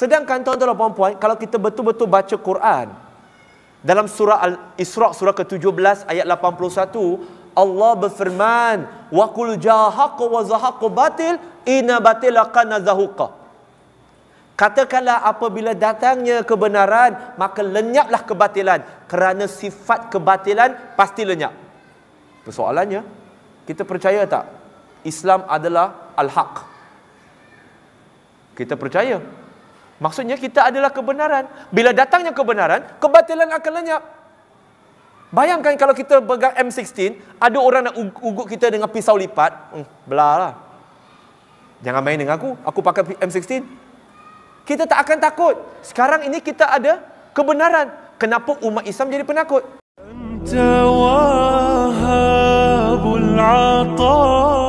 Sedangkan tuan-tuan dan puan-puan, kalau kita betul-betul baca Quran dalam surah Al-Isra surah ke-17 ayat 81, Allah berfirman, "Wa qul jahaqu wa zahaqu batil inna batila kana zahuqa." Katakanlah apabila datangnya kebenaran, maka lenyaplah kebatilan. Kerana sifat kebatilan pasti lenyap. Persoalannya, kita percaya tak Islam adalah al-haq? Kita percaya. Maksudnya kita adalah kebenaran. Bila datangnya kebenaran, kebatilan akan lenyap. Bayangkan kalau kita pegang M16, ada orang nak ugut kita dengan pisau lipat, hmm, lah. Jangan main dengan aku, aku pakai M16. Kita tak akan takut. Sekarang ini kita ada kebenaran. Kenapa umat Islam jadi penakut? Entawa. طال